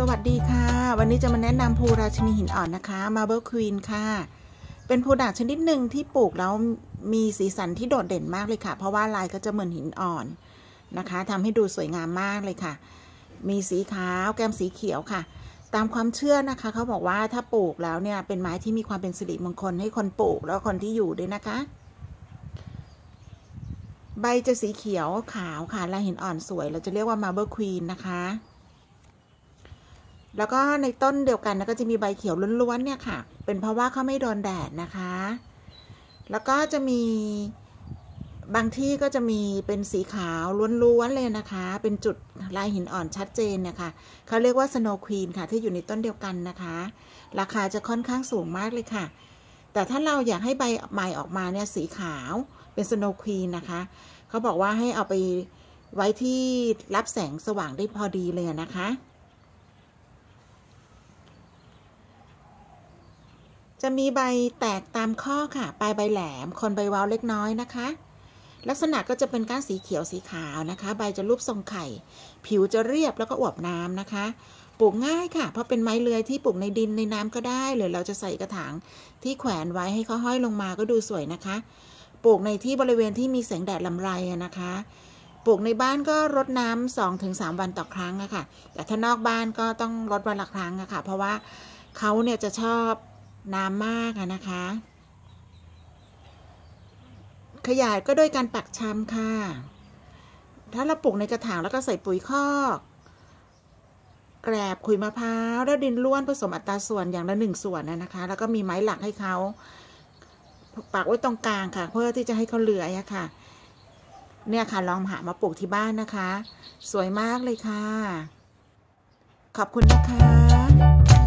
สวัสดีค่ะ วันนี้จะมาแนะนำภูราชนีหินอ่อนนะคะมาเบิ์ควีนค่ะ เป็นภูด่างชนิดหนึ่งที่ปลูกแล้ว มีสีสันที่โดดเด่นมากเลยค่ะ เพราะว่าลายก็จะเหมือนหินอ่อนนะคะทำให้ดูสวยงามมากเลยค่ะ มีสีขาว แก้มสีเขียวค่ะ ตามความเชื่อนะคะ เขาบอกว่าถ้าปลูกแล้วเนี่ย เป็นไม้ที่มีความเป็นสิริมงคลให้คนปลูกแล้วคนที่อยู่ด้วยนะคะ ใบจะสีเขียวขาวค่ะลายหินอ่อนสวยเราจะเรียกว่ามาเบิ์ควีนนะคะแล้วก็ในต้นเดียวกันนะก็จะมีใบเขียวล้วนๆเนี่ยค่ะ เป็นเพราะว่าเขาไม่โดนแดดนะคะ แล้วก็จะมีบางที่ก็จะมีเป็นสีขาวล้วนๆเลยนะคะ เป็นจุดลายหินอ่อนชัดเจนนะคะเขาเรียกว่าสโนว์ควีนค่ะ ที่อยู่ในต้นเดียวกันนะคะ ราคาจะค่อนข้างสูงมากเลยค่ะ แต่ถ้าเราอยากให้ใบใหม่ออกมาเนี่ยสีขาวเป็นสโนว์ควีนนะคะเขาบอกว่าให้เอาไปไว้ที่รับแสงสว่างได้พอดีเลยนะคะจะมีใบแตกตามข้อค่ะ ปลายใบแหลม คนใบวาวเล็กน้อยนะคะ ลักษณะก็จะเป็นก้านสีเขียวสีขาวนะคะ ใบจะรูปทรงไข่ ผิวจะเรียบแล้วก็ อวบ น้ำนะคะ ปลูกง่ายค่ะ เพราะเป็นไม้เลื้อยที่ปลูกในดินในน้ำก็ได้ หรือ เราจะใส่กระถาง ที่แขวนไว้ให้เขาห้อย ลงมาก็ดูสวยนะคะ ปลูกในที่บริเวณที่มีแสงแดดลำไรนะคะ ปลูกในบ้านก็รดน้ำ 2-3 วันต่อครั้งอะค่ะ แต่ถ้านอกบ้านก็ต้องรดวันละครั้งอะค่ะ เพราะว่าเขาเนี่ยจะชอบน้ำมากนะคะ ขยายก็ด้วยการปักชำค่ะ ถ้าเราปลูกในกระถางแล้วก็ใส่ปุ๋ยคอก แกลบขุยมะพร้าวแล้วดินล้วนผสมอัตราส่วนอย่างละหนึ่งส่วนนะคะ แล้วก็มีไม้หลักให้เขาปักไว้ตรงกลางค่ะ เพื่อที่จะให้เขาเลื้อยค่ะ เนี่ยค่ะลองหามาปลูกที่บ้านนะคะ สวยมากเลยค่ะ ขอบคุณนะคะ